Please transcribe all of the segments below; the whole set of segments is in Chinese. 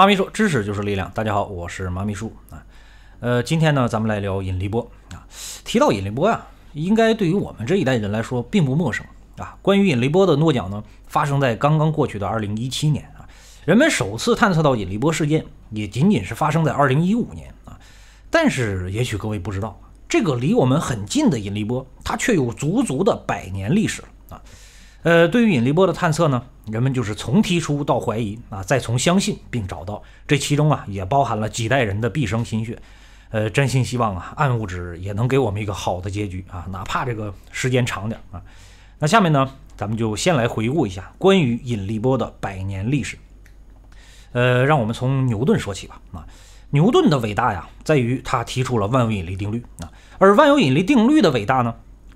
妈咪说：“知识就是力量。”大家好，我是妈咪叔啊。呃，今天呢，咱们来聊引力波啊。提到引力波呀，应该对于我们这一代人来说并不陌生啊。关于引力波的诺奖呢，发生在刚刚过去的2017年啊。人们首次探测到引力波事件，也仅仅是发生在2015年啊。但是，也许各位不知道，这个离我们很近的引力波，它却有足足的百年历史。呃，对于引力波的探测呢，人们就是从提出到怀疑啊，再从相信并找到，这其中啊也包含了几代人的毕生心血。呃，真心希望啊暗物质也能给我们一个好的结局啊，哪怕这个时间长点啊。那下面呢，咱们就先来回顾一下关于引力波的百年历史。呃，让我们从牛顿说起吧。啊，牛顿的伟大呀，在于他提出了万有引力定律啊，而万有引力定律的伟大呢？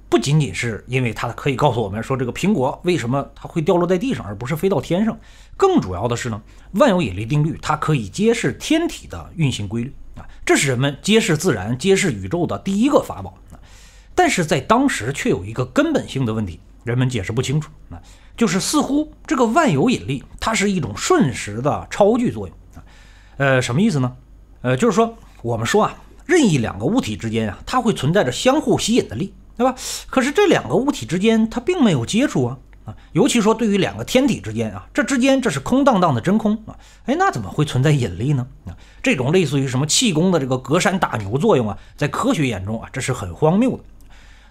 不仅仅是因为它可以告诉我们说这个苹果为什么它会掉落在地上，而不是飞到天上，更主要的是呢，万有引力定律它可以揭示天体的运行规律啊，这是人们揭示自然、揭示宇宙的第一个法宝。但是在当时却有一个根本性的问题，人们解释不清楚啊，就是似乎这个万有引力它是一种瞬时的超距作用啊，呃，什么意思呢？呃，就是说我们说啊，任意两个物体之间啊，它会存在着相互吸引的力。对吧？可是这两个物体之间它并没有接触啊啊，尤其说对于两个天体之间啊，这之间这是空荡荡的真空啊，哎，那怎么会存在引力呢？啊，这种类似于什么气功的这个隔山打牛作用啊，在科学眼中啊，这是很荒谬的。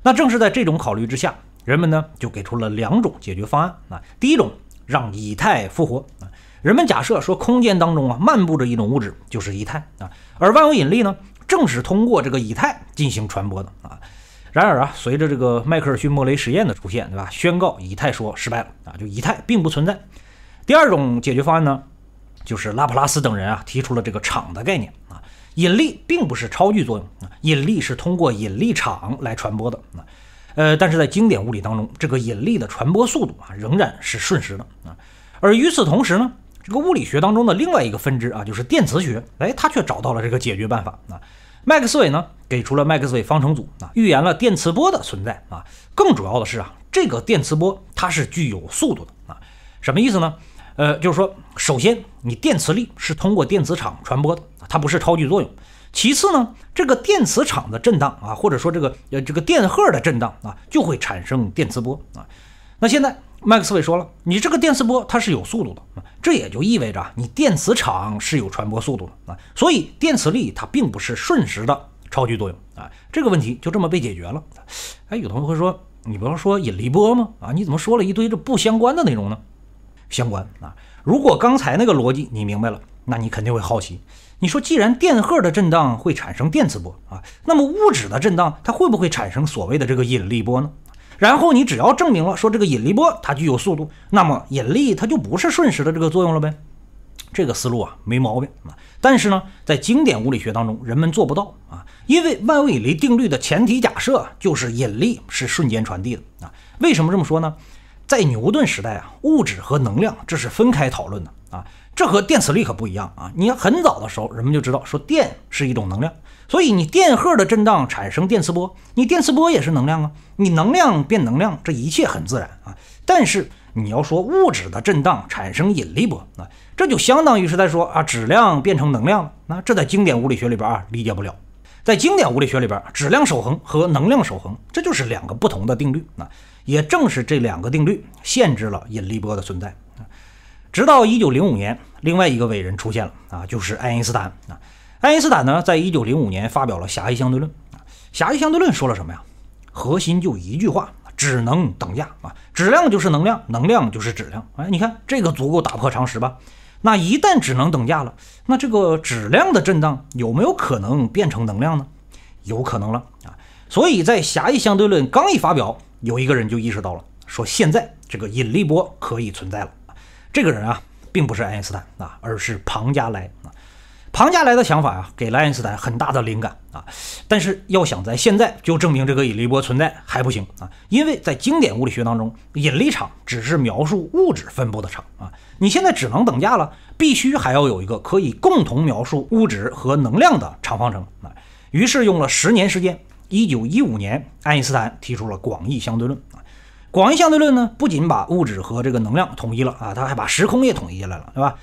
那正是在这种考虑之下，人们呢就给出了两种解决方案啊。第一种，让以太复活啊，人们假设说空间当中啊漫步着一种物质就是以太啊，而万有引力呢正是通过这个以太进行传播的啊。然而啊，随着这个迈克尔逊莫雷实验的出现，对吧，宣告以太说失败了啊，就以太并不存在。第二种解决方案呢，就是拉普拉斯等人啊提出了这个场的概念啊，引力并不是超距作用啊，引力是通过引力场来传播的啊。呃，但是在经典物理当中，这个引力的传播速度啊仍然是瞬时的啊。而与此同时呢，这个物理学当中的另外一个分支啊，就是电磁学，哎，他却找到了这个解决办法啊。麦克斯韦呢给出了麦克斯韦方程组啊，预言了电磁波的存在啊。更主要的是啊，这个电磁波它是具有速度的啊。什么意思呢？呃，就是说，首先你电磁力是通过电磁场传播的，它不是超距作用。其次呢，这个电磁场的震荡啊，或者说这个呃这个电荷的震荡啊，就会产生电磁波啊。那现在麦克斯韦说了，你这个电磁波它是有速度的。这也就意味着你电磁场是有传播速度的啊，所以电磁力它并不是瞬时的超距作用啊，这个问题就这么被解决了。哎，有同学会说，你不要说引力波吗？啊，你怎么说了一堆这不相关的内容呢？相关啊，如果刚才那个逻辑你明白了，那你肯定会好奇，你说既然电荷的震荡会产生电磁波啊，那么物质的震荡它会不会产生所谓的这个引力波呢？然后你只要证明了说这个引力波它具有速度，那么引力它就不是瞬时的这个作用了呗。这个思路啊没毛病啊，但是呢，在经典物理学当中人们做不到啊，因为万有引力定律的前提假设就是引力是瞬间传递的啊。为什么这么说呢？在牛顿时代啊，物质和能量这是分开讨论的啊，这和电磁力可不一样啊。你很早的时候人们就知道说电是一种能量。所以你电荷的震荡产生电磁波，你电磁波也是能量啊，你能量变能量，这一切很自然啊。但是你要说物质的震荡产生引力波啊，这就相当于是在说啊质量变成能量，那这在经典物理学里边啊理解不了。在经典物理学里边，质量守恒和能量守恒这就是两个不同的定律啊，也正是这两个定律限制了引力波的存在啊。直到一九零五年，另外一个伟人出现了啊，就是爱因斯坦啊。爱因斯坦呢，在一九零五年发表了狭义相对论啊，狭义相对论说了什么呀？核心就一句话，只能等价啊，质量就是能量，能量就是质量。哎，你看这个足够打破常识吧？那一旦只能等价了，那这个质量的震荡有没有可能变成能量呢？有可能了啊！所以在狭义相对论刚一发表，有一个人就意识到了，说现在这个引力波可以存在了。这个人啊，并不是爱因斯坦啊，而是庞加莱。庞加莱的想法啊，给了爱因斯坦很大的灵感啊。但是要想在现在就证明这个引力波存在还不行啊，因为在经典物理学当中，引力场只是描述物质分布的场啊。你现在只能等价了，必须还要有一个可以共同描述物质和能量的场方程啊。于是用了十年时间，一九一五年，爱因斯坦提出了广义相对论啊。广义相对论呢，不仅把物质和这个能量统一了啊，他还把时空也统一下来了，对吧？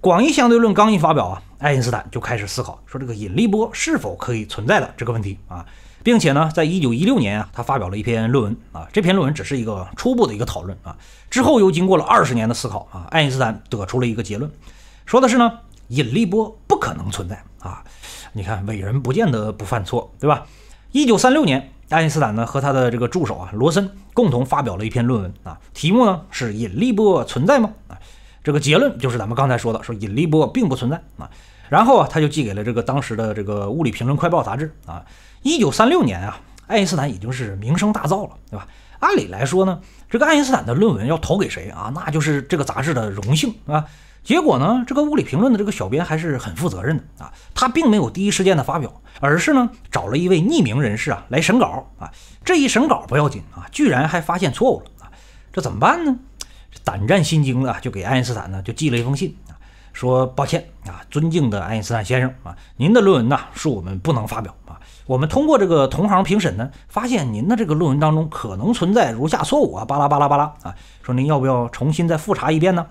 广义相对论刚一发表啊。爱因斯坦就开始思考，说这个引力波是否可以存在的这个问题啊，并且呢，在一九一六年啊，他发表了一篇论文啊，这篇论文只是一个初步的一个讨论啊，之后又经过了二十年的思考啊，爱因斯坦得出了一个结论，说的是呢，引力波不可能存在啊。你看，伟人不见得不犯错，对吧？一九三六年，爱因斯坦呢和他的这个助手啊罗森共同发表了一篇论文啊，题目呢是引力波存在吗？啊？这个结论就是咱们刚才说的，说引力波并不存在啊。然后啊，他就寄给了这个当时的这个物理评论快报杂志啊。一九三六年啊，爱因斯坦已经是名声大噪了，对吧？按理来说呢，这个爱因斯坦的论文要投给谁啊？那就是这个杂志的荣幸啊。结果呢，这个物理评论的这个小编还是很负责任的啊，他并没有第一时间的发表，而是呢找了一位匿名人士啊来审稿啊。这一审稿不要紧啊，居然还发现错误了啊，这怎么办呢？胆战心惊的，就给爱因斯坦呢，就寄了一封信啊，说抱歉啊，尊敬的爱因斯坦先生啊，您的论文呢，是我们不能发表啊。我们通过这个同行评审呢，发现您的这个论文当中可能存在如下错误啊，巴拉巴拉巴拉啊，说您要不要重新再复查一遍呢？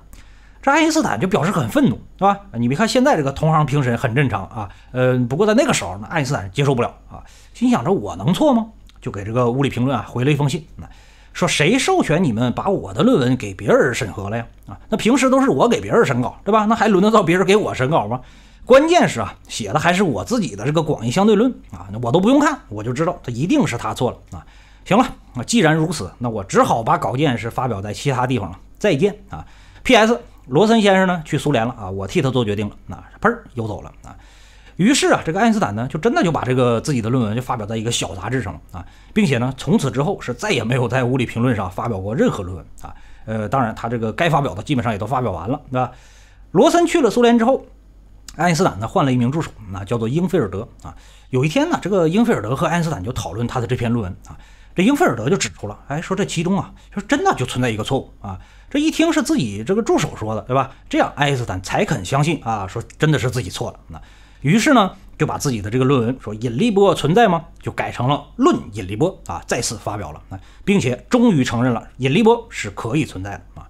这爱因斯坦就表示很愤怒，是吧？你别看现在这个同行评审很正常啊，呃，不过在那个时候，呢，爱因斯坦接受不了啊，心想着我能错吗？就给这个物理评论啊回了一封信啊。说谁授权你们把我的论文给别人审核了呀？啊，那平时都是我给别人审稿，对吧？那还轮得到别人给我审稿吗？关键是啊，写的还是我自己的这个广义相对论啊，那我都不用看，我就知道他一定是他错了啊。行了啊，既然如此，那我只好把稿件是发表在其他地方了。再见啊。P.S. 罗森先生呢，去苏联了啊，我替他做决定了。那喷儿游走了啊。于是啊，这个爱因斯坦呢，就真的就把这个自己的论文就发表在一个小杂志上了啊，并且呢，从此之后是再也没有在《物理评论》上发表过任何论文啊。呃，当然，他这个该发表的基本上也都发表完了，对吧？罗森去了苏联之后，爱因斯坦呢换了一名助手，那叫做英菲尔德啊。有一天呢，这个英菲尔德和爱因斯坦就讨论他的这篇论文啊，这英菲尔德就指出了，哎，说这其中啊，说真的就存在一个错误啊。这一听是自己这个助手说的，对吧？这样爱因斯坦才肯相信啊，说真的是自己错了那。于是呢，就把自己的这个论文说引力波存在吗？就改成了《论引力波》啊，再次发表了啊，并且终于承认了引力波是可以存在的啊。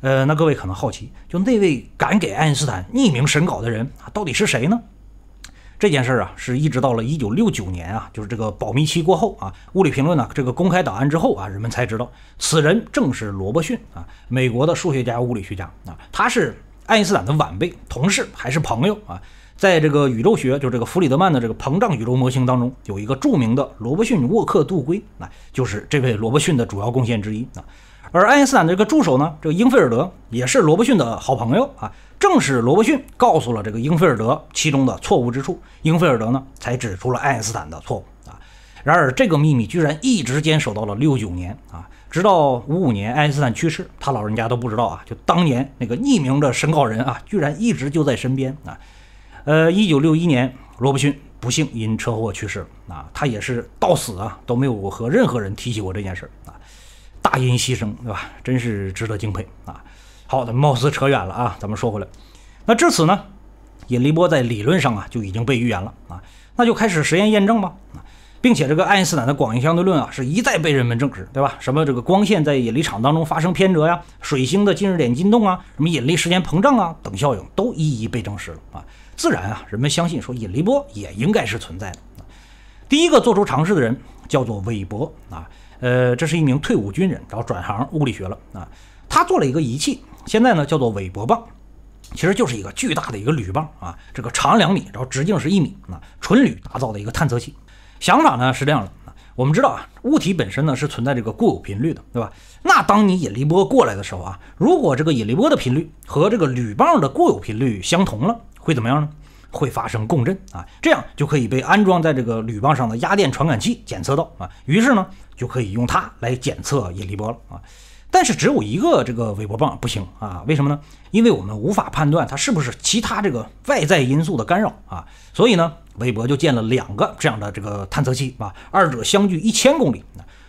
呃，那各位可能好奇，就那位敢给爱因斯坦匿名审稿的人啊，到底是谁呢？这件事啊，是一直到了一九六九年啊，就是这个保密期过后啊，《物理评论》呢这个公开档案之后啊，人们才知道此人正是罗伯逊啊，美国的数学家、物理学家啊，他是爱因斯坦的晚辈、同事还是朋友啊？在这个宇宙学，就这个弗里德曼的这个膨胀宇宙模型当中，有一个著名的罗伯逊沃克度规，啊，就是这位罗伯逊的主要贡献之一啊。而爱因斯坦的这个助手呢，这个英菲尔德也是罗伯逊的好朋友啊。正是罗伯逊告诉了这个英菲尔德其中的错误之处，英菲尔德呢才指出了爱因斯坦的错误啊。然而这个秘密居然一直坚守到了六九年啊，直到五五年爱因斯坦去世，他老人家都不知道啊。就当年那个匿名的审稿人啊，居然一直就在身边啊。呃，一九六一年，罗伯逊不幸因车祸去世啊。他也是到死啊都没有和任何人提起过这件事啊。大音牺牲，对吧？真是值得敬佩啊。好，的，貌似扯远了啊，咱们说回来。那至此呢，引力波在理论上啊就已经被预言了啊，那就开始实验验证吧啊，并且这个爱因斯坦的广义相对论啊是一再被人们证实，对吧？什么这个光线在引力场当中发生偏折呀，水星的近日点进动啊，什么引力时间膨胀啊等效应都一一被证实了啊。自然啊，人们相信说引力波也应该是存在的。第一个做出尝试的人叫做韦伯啊，呃，这是一名退伍军人，然后转行物理学了啊。他做了一个仪器，现在呢叫做韦伯棒，其实就是一个巨大的一个铝棒啊，这个长两米，然后直径是一米啊，纯铝打造的一个探测器。想法呢是这样的。我们知道啊，物体本身呢是存在这个固有频率的，对吧？那当你引力波过来的时候啊，如果这个引力波的频率和这个铝棒的固有频率相同了，会怎么样呢？会发生共振啊，这样就可以被安装在这个铝棒上的压电传感器检测到啊，于是呢就可以用它来检测引力波了啊。但是只有一个这个韦伯棒不行啊，为什么呢？因为我们无法判断它是不是其他这个外在因素的干扰啊，所以呢。韦伯就建了两个这样的这个探测器啊，二者相距一千公里。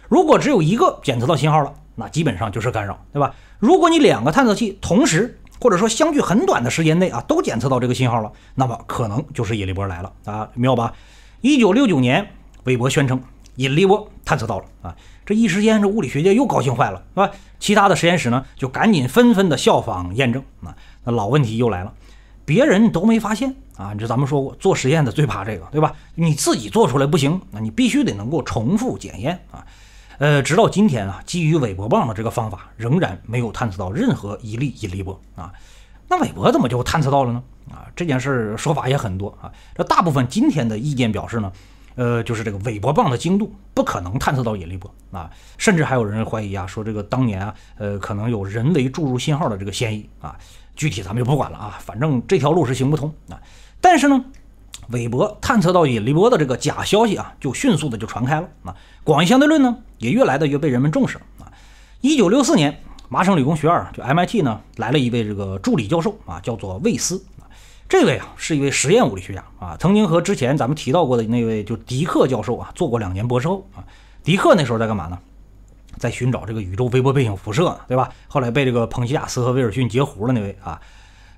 如果只有一个检测到信号了，那基本上就是干扰，对吧？如果你两个探测器同时，或者说相距很短的时间内啊，都检测到这个信号了，那么可能就是引力波来了啊，妙吧？一九六九年，韦伯宣称引力波探测到了啊，这一时间这物理学界又高兴坏了，是吧？其他的实验室呢就赶紧纷纷的效仿验证啊，那老问题又来了，别人都没发现。啊，你就咱们说过，做实验的最怕这个，对吧？你自己做出来不行，那你必须得能够重复检验啊。呃，直到今天啊，基于韦伯棒的这个方法，仍然没有探测到任何一粒引力波啊。那韦伯怎么就探测到了呢？啊，这件事说法也很多啊。这大部分今天的意见表示呢，呃，就是这个韦伯棒的精度不可能探测到引力波啊。甚至还有人怀疑啊，说这个当年啊，呃，可能有人为注入信号的这个嫌疑啊。具体咱们就不管了啊，反正这条路是行不通啊。但是呢，韦伯探测到引力波的这个假消息啊，就迅速的就传开了啊。广义相对论呢，也越来的越被人们重视啊。一九六四年，麻省理工学院就 MIT 呢，来了一位这个助理教授啊，叫做魏斯这位啊，是一位实验物理学家啊，曾经和之前咱们提到过的那位就迪克教授啊，做过两年博士后啊。迪克那时候在干嘛呢？在寻找这个宇宙微波背景辐射，对吧？后来被这个彭齐亚斯和威尔逊截胡了那位啊。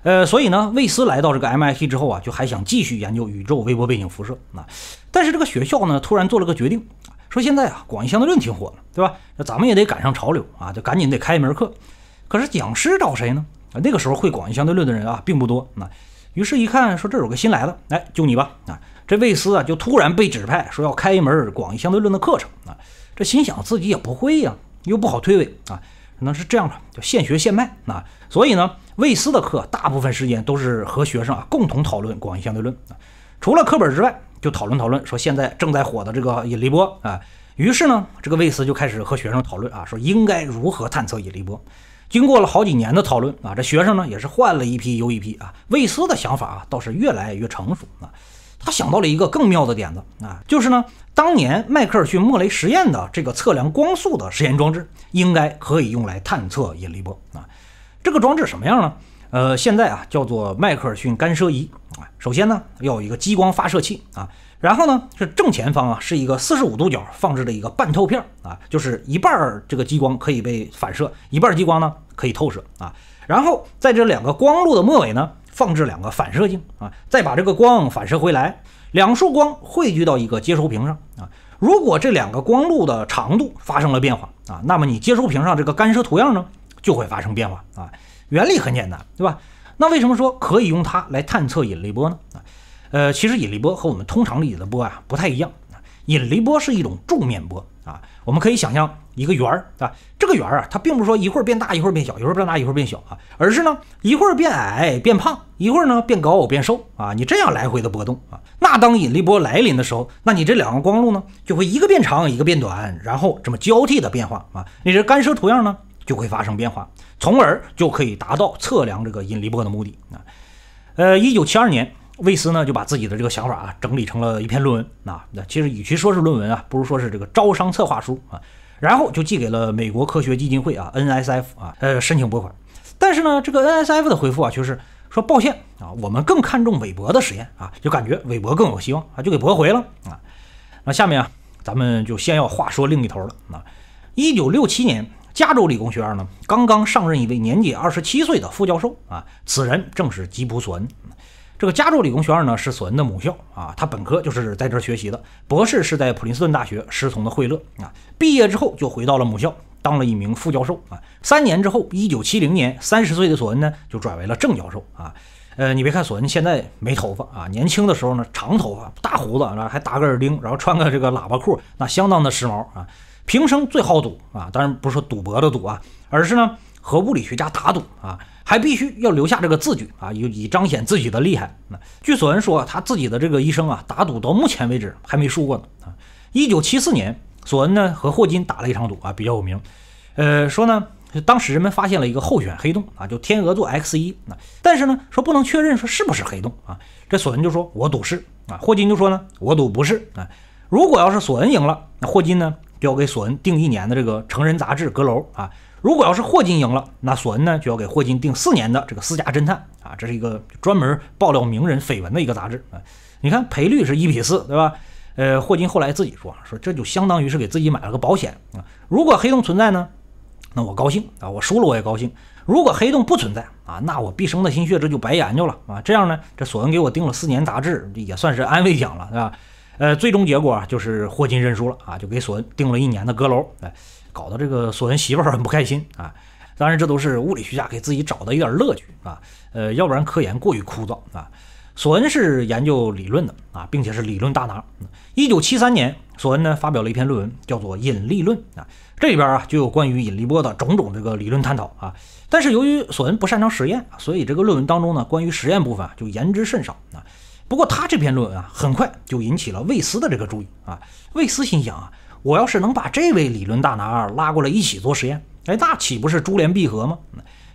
呃，所以呢，卫斯来到这个 MIT 之后啊，就还想继续研究宇宙微波背景辐射。啊。但是这个学校呢，突然做了个决定，说现在啊，广义相对论挺火的，对吧？那咱们也得赶上潮流啊，就赶紧得开一门课。可是讲师找谁呢？啊，那个时候会广义相对论的人啊，并不多。那，于是一看，说这有个新来的，哎，就你吧。啊，这卫斯啊，就突然被指派说要开一门广义相对论的课程啊。这心想自己也不会呀，又不好推诿啊，那是这样吧，就现学现卖啊。所以呢。魏斯的课大部分时间都是和学生啊共同讨论广义相对论啊，除了课本之外，就讨论讨论说现在正在火的这个引力波啊。于是呢，这个魏斯就开始和学生讨论啊，说应该如何探测引力波。经过了好几年的讨论啊，这学生呢也是换了一批又一批啊。魏斯的想法啊倒是越来越成熟啊，他想到了一个更妙的点子啊，就是呢，当年迈克尔逊莫雷实验的这个测量光速的实验装置，应该可以用来探测引力波啊。这个装置什么样呢？呃，现在啊叫做迈克尔逊干涉仪啊。首先呢，要有一个激光发射器啊，然后呢是正前方啊是一个四十五度角放置的一个半透片啊，就是一半这个激光可以被反射，一半激光呢可以透射啊。然后在这两个光路的末尾呢放置两个反射镜啊，再把这个光反射回来，两束光汇聚到一个接收屏上啊。如果这两个光路的长度发生了变化啊，那么你接收屏上这个干涉图样呢？就会发生变化啊，原理很简单，对吧？那为什么说可以用它来探测引力波呢？啊，呃，其实引力波和我们通常理解的波啊不太一样，引力波是一种柱面波啊。我们可以想象一个圆儿啊，这个圆儿啊，它并不是说一会儿变大一会儿变小，一会儿变大一会儿变小啊，而是呢一会儿变矮变胖，一会儿呢变高变瘦啊，你这样来回的波动啊。那当引力波来临的时候，那你这两个光路呢，就会一个变长，一个变短，然后这么交替的变化啊，你这干涉图样呢？就会发生变化，从而就可以达到测量这个引力波的目的啊。呃，一九七二年，魏斯呢就把自己的这个想法啊整理成了一篇论文啊。那其实与其说是论文啊，不如说是这个招商策划书啊。然后就寄给了美国科学基金会啊 （NSF） 啊，呃申请拨款。但是呢，这个 NSF 的回复啊，就是说抱歉啊，我们更看重韦伯的实验啊，就感觉韦伯更有希望啊，就给驳回了啊。那下面啊，咱们就先要话说另一头了啊。一九六七年。加州理工学院呢，刚刚上任一位年仅二十七岁的副教授啊，此人正是吉普索恩。这个加州理工学院呢，是索恩的母校啊，他本科就是在这儿学习的，博士是在普林斯顿大学师从的惠勒啊，毕业之后就回到了母校当了一名副教授啊，三年之后，一九七零年，三十岁的索恩呢，就转为了正教授啊。呃，你别看索恩现在没头发啊，年轻的时候呢，长头发、大胡子，还打个耳钉，然后穿个这个喇叭裤，那相当的时髦啊。平生最好赌啊，当然不是说赌博的赌啊，而是呢和物理学家打赌啊，还必须要留下这个字据啊，以以彰显自己的厉害。那据索恩说，他自己的这个一生啊，打赌到目前为止还没输过呢啊。一九七四年，索恩呢和霍金打了一场赌啊，比较有名，呃，说呢当时人们发现了一个候选黑洞啊，就天鹅座 X 一啊，但是呢说不能确认说是不是黑洞啊，这索恩就说我赌是啊，霍金就说呢我赌不是啊，如果要是索恩赢了，那霍金呢？要给索恩定一年的这个成人杂志《阁楼》啊，如果要是霍金赢了，那索恩呢就要给霍金定四年的这个私家侦探啊，这是一个专门爆料名人绯闻的一个杂志啊。你看赔率是一比四，对吧？呃，霍金后来自己说，说这就相当于是给自己买了个保险啊。如果黑洞存在呢，那我高兴啊，我输了我也高兴。如果黑洞不存在啊，那我毕生的心血这就白研究了啊。这样呢，这索恩给我定了四年杂志，也算是安慰奖了，对吧？呃，最终结果啊，就是霍金认输了啊，就给索恩订了一年的阁楼，哎，搞得这个索恩媳妇儿很不开心啊。当然，这都是物理学家给自己找的一点乐趣啊。呃，要不然科研过于枯燥啊。索恩是研究理论的啊，并且是理论大拿。一九七三年，索恩呢发表了一篇论文，叫做《引力论》啊，这里边啊就有关于引力波的种种这个理论探讨啊。但是由于索恩不擅长实验，所以这个论文当中呢，关于实验部分就言之甚少啊。不过他这篇论文啊，很快就引起了魏斯的这个注意啊。魏斯心想啊，我要是能把这位理论大拿拉过来一起做实验，哎，那岂不是珠联璧合吗？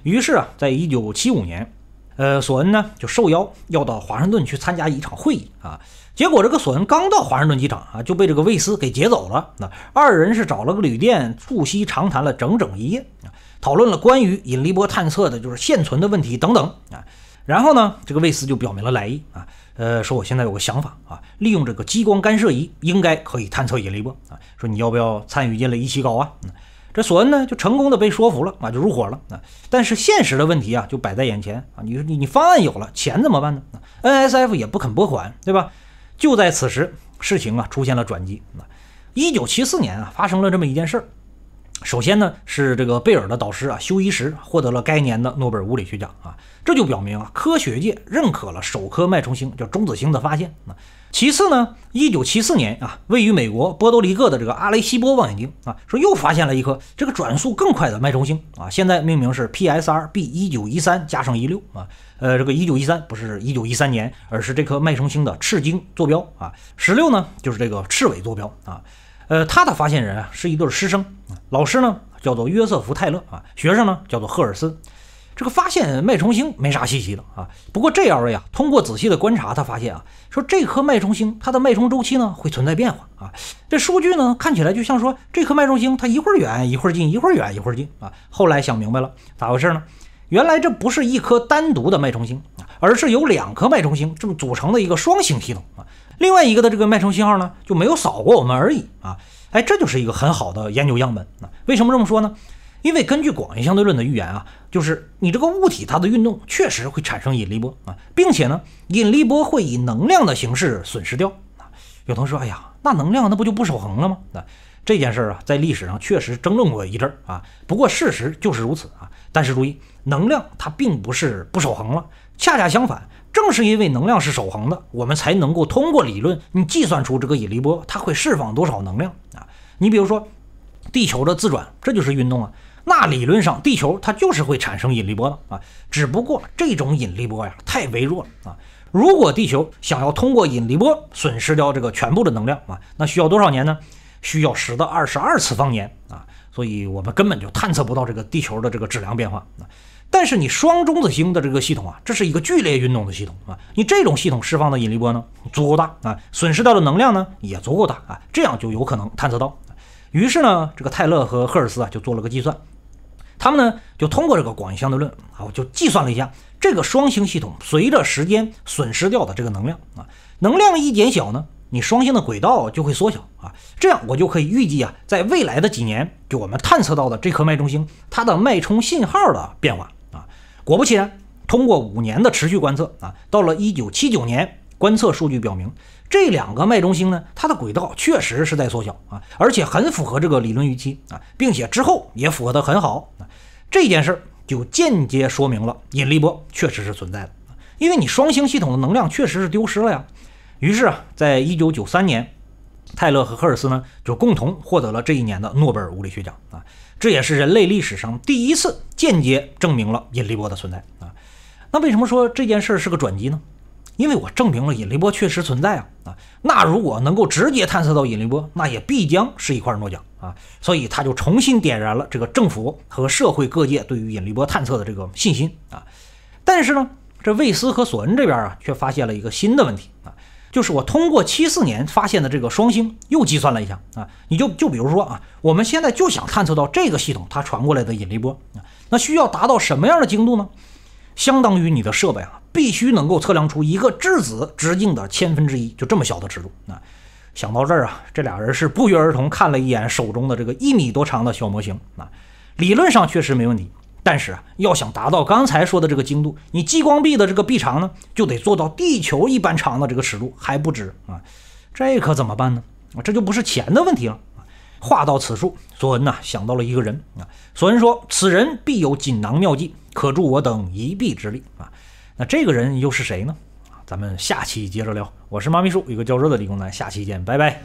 于是啊，在一九七五年，呃，索恩呢就受邀要到华盛顿去参加一场会议啊。结果这个索恩刚到华盛顿机场啊，就被这个魏斯给劫走了。那二人是找了个旅店促膝长谈了整整一夜啊，讨论了关于引力波探测的就是现存的问题等等啊。然后呢，这个魏斯就表明了来意啊。呃，说我现在有个想法啊，利用这个激光干涉仪应该可以探测引力波啊。说你要不要参与进来一起搞啊？这索恩呢就成功的被说服了啊，就入伙了啊。但是现实的问题啊就摆在眼前啊，你你你方案有了，钱怎么办呢？NSF 也不肯拨款，对吧？就在此时，事情啊出现了转机啊。一九七四年啊发生了这么一件事儿。首先呢，是这个贝尔的导师啊，休伊什获得了该年的诺贝尔物理学奖啊，这就表明啊，科学界认可了首颗脉冲星叫中子星的发现啊。其次呢，一九七四年啊，位于美国波多黎各的这个阿雷西波望远镜啊，说又发现了一颗这个转速更快的脉冲星啊，现在命名是 P S R B 一九一三加上一六啊，呃，这个一九一三不是一九一三年，而是这颗脉冲星的赤经坐标啊，十六呢就是这个赤纬坐标啊。呃，他的发现人啊是一对师生，老师呢叫做约瑟夫·泰勒啊，学生呢叫做赫尔斯。这个发现脉冲星没啥稀奇的啊，不过这两位啊通过仔细的观察，他发现啊，说这颗脉冲星它的脉冲周期呢会存在变化啊，这数据呢看起来就像说这颗脉冲星它一会儿远一会儿近，一会儿远一会儿近啊。后来想明白了咋回事呢？原来这不是一颗单独的脉冲星啊，而是由两颗脉冲星这么组成的一个双星系统啊。另外一个的这个脉冲信号呢，就没有扫过我们而已啊，哎，这就是一个很好的研究样本啊。为什么这么说呢？因为根据广义相对论的预言啊，就是你这个物体它的运动确实会产生引力波啊，并且呢，引力波会以能量的形式损失掉啊。有同学说，哎呀，那能量那不就不守恒了吗？那这件事啊，在历史上确实争论过一阵儿啊。不过事实就是如此啊。但是注意，能量它并不是不守恒了，恰恰相反。正是因为能量是守恒的，我们才能够通过理论你计算出这个引力波它会释放多少能量啊？你比如说地球的自转，这就是运动啊。那理论上地球它就是会产生引力波的啊，只不过这种引力波呀太微弱了啊。如果地球想要通过引力波损失掉这个全部的能量啊，那需要多少年呢？需要十的二十二次方年啊。所以我们根本就探测不到这个地球的这个质量变化啊。但是你双中子星的这个系统啊，这是一个剧烈运动的系统啊，你这种系统释放的引力波呢足够大啊，损失掉的能量呢也足够大啊，这样就有可能探测到。于是呢，这个泰勒和赫尔斯啊就做了个计算，他们呢就通过这个广义相对论啊，就计算了一下这个双星系统随着时间损失掉的这个能量啊，能量一减小呢，你双星的轨道就会缩小啊，这样我就可以预计啊，在未来的几年，就我们探测到的这颗脉冲星它的脉冲信号的变化。果不其然，通过五年的持续观测啊，到了一九七九年，观测数据表明，这两个脉冲星呢，它的轨道确实是在缩小啊，而且很符合这个理论预期啊，并且之后也符合的很好啊。这件事儿就间接说明了引力波确实是存在的，因为你双星系统的能量确实是丢失了呀。于是啊，在一九九三年，泰勒和赫尔斯呢就共同获得了这一年的诺贝尔物理学奖啊，这也是人类历史上第一次。间接证明了引力波的存在啊，那为什么说这件事儿是个转机呢？因为我证明了引力波确实存在啊啊，那如果能够直接探测到引力波，那也必将是一块诺奖啊，所以他就重新点燃了这个政府和社会各界对于引力波探测的这个信心啊。但是呢，这魏斯和索恩这边啊，却发现了一个新的问题啊，就是我通过七四年发现的这个双星又计算了一下啊，你就就比如说啊，我们现在就想探测到这个系统它传过来的引力波啊。那需要达到什么样的精度呢？相当于你的设备啊，必须能够测量出一个质子直径的千分之一，就这么小的尺度。那想到这儿啊，这俩人是不约而同看了一眼手中的这个一米多长的小模型啊。理论上确实没问题，但是啊，要想达到刚才说的这个精度，你激光臂的这个臂长呢，就得做到地球一般长的这个尺度还不止啊。这可怎么办呢？这就不是钱的问题了。话到此处，索恩呐想到了一个人啊。索恩说：“此人必有锦囊妙计，可助我等一臂之力啊。”那这个人又是谁呢？咱们下期接着聊。我是妈咪叔，一个较真的理工男。下期见，拜拜。